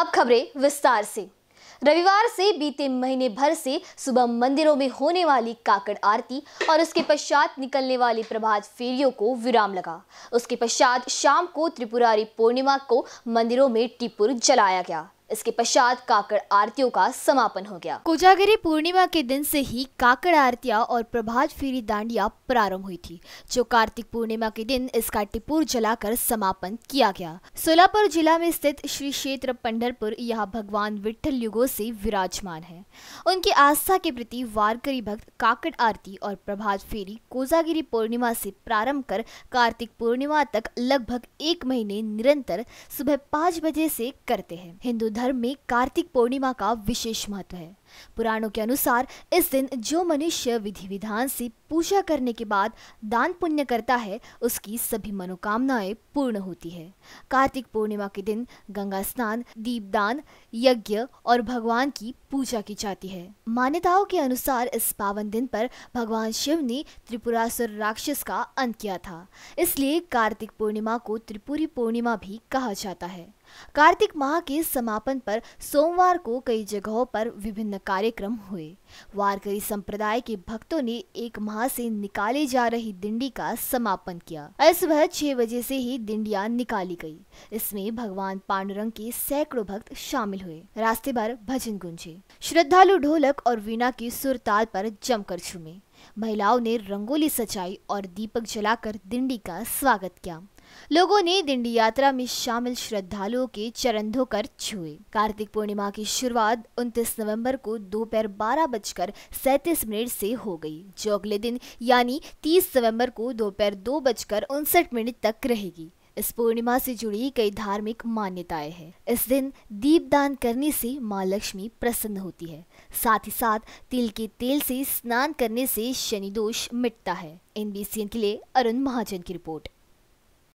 अब खबरें विस्तार से रविवार से बीते महीने भर से सुबह मंदिरों में होने वाली काकड़ आरती और उसके पश्चात निकलने वाली प्रभात फेरियों को विराम लगा उसके पश्चात शाम को त्रिपुरारी पूर्णिमा को मंदिरों में टिपुर जलाया गया इसके पश्चात काकड़ आरतियों का समापन हो गया कोजागरी पूर्णिमा के दिन से ही काकड़ आरतिया और प्रभात फेरी दांडिया प्रारंभ हुई थी जो कार्तिक पूर्णिमा के दिन इसका टिपुर जलाकर समापन किया गया सोलापुर जिला में स्थित श्री क्षेत्र पंडरपुर यहाँ भगवान विठल युगो से विराजमान है उनकी आस्था के प्रति वारकरी भक्त काकड़ आरती और प्रभात फेरी कोजागिरी पूर्णिमा से प्रारंभ कर कार्तिक पूर्णिमा तक लगभग एक महीने निरंतर सुबह पाँच बजे से करते हैं हिंदू धर्म में कार्तिक पूर्णिमा का विशेष महत्व है पुराणों के अनुसार इस दिन जो मनुष्य विधि विधान से पूजा करने के बाद दान पुण्य करता है उसकी सभी मनोकामनाएं पूर्ण होती है कार्तिक पूर्णिमा के दिन गंगा स्नान दीपदान यज्ञ और भगवान की पूजा की जाती है मान्यताओं के अनुसार इस पावन दिन पर भगवान शिव ने त्रिपुरासुर राक्षस का अंत किया था इसलिए कार्तिक पूर्णिमा को त्रिपुरी पूर्णिमा भी कहा जाता है कार्तिक माह के समापन पर सोमवार को कई जगहों पर विभिन्न कार्यक्रम हुए वारकरी संप्रदाय के भक्तों ने एक माह से निकाली जा रही दिंडी का समापन किया सुबह छह बजे से ही दिंडिया निकाली गई इसमें भगवान पांडुरंग के सैकड़ों भक्त शामिल हुए रास्ते भर भजन गुंजे श्रद्धालु ढोलक और वीणा की सुरताल पर जमकर झूमे महिलाओं ने रंगोली सजाई और दीपक जलाकर दिंडी का स्वागत किया लोगों ने दिंडी यात्रा में शामिल श्रद्धालुओं के चरण धोकर छुए कार्तिक पूर्णिमा की शुरुआत 29 नवंबर को दोपहर बारह बजकर सैतीस मिनट से हो गई जो अगले दिन यानी 30 नवंबर को दोपहर दो, दो बजकर उनसठ मिनट तक रहेगी इस पूर्णिमा से जुड़ी कई धार्मिक मान्यताएं हैं इस दिन दीप दान करने से माँ लक्ष्मी प्रसन्न होती है साथ ही साथ तिल के तेल से स्नान करने से शनि दोष मिटता है एनबीसी के लिए अरुण महाजन की रिपोर्ट